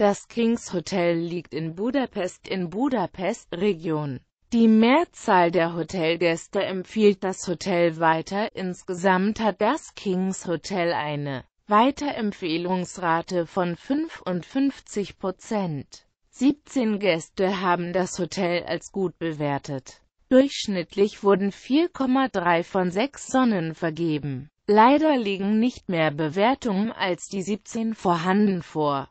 Das Kings Hotel liegt in Budapest in Budapest, Region. Die Mehrzahl der Hotelgäste empfiehlt das Hotel weiter, insgesamt hat das Kings Hotel eine Weiterempfehlungsrate von 55 Prozent. 17 Gäste haben das Hotel als gut bewertet. Durchschnittlich wurden 4,3 von 6 Sonnen vergeben. Leider liegen nicht mehr Bewertungen als die 17 vorhanden vor.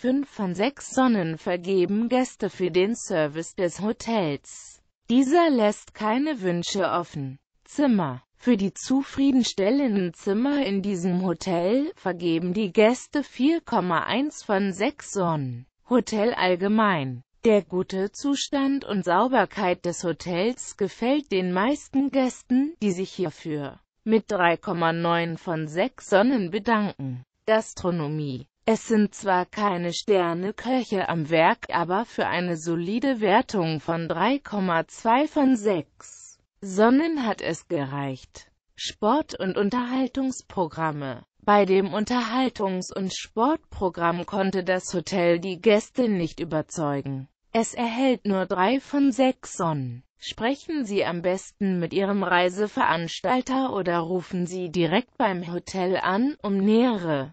Fünf von sechs Sonnen vergeben Gäste für den Service des Hotels. Dieser lässt keine Wünsche offen. Zimmer Für die zufriedenstellenden Zimmer in diesem Hotel vergeben die Gäste 4,1 von 6 Sonnen. Hotel allgemein der gute Zustand und Sauberkeit des Hotels gefällt den meisten Gästen, die sich hierfür mit 3,9 von 6 Sonnen bedanken. Gastronomie es sind zwar keine Sterneköche am Werk, aber für eine solide Wertung von 3,2 von 6 Sonnen hat es gereicht. Sport- und Unterhaltungsprogramme Bei dem Unterhaltungs- und Sportprogramm konnte das Hotel die Gäste nicht überzeugen. Es erhält nur 3 von 6 Sonnen. Sprechen Sie am besten mit Ihrem Reiseveranstalter oder rufen Sie direkt beim Hotel an, um nähere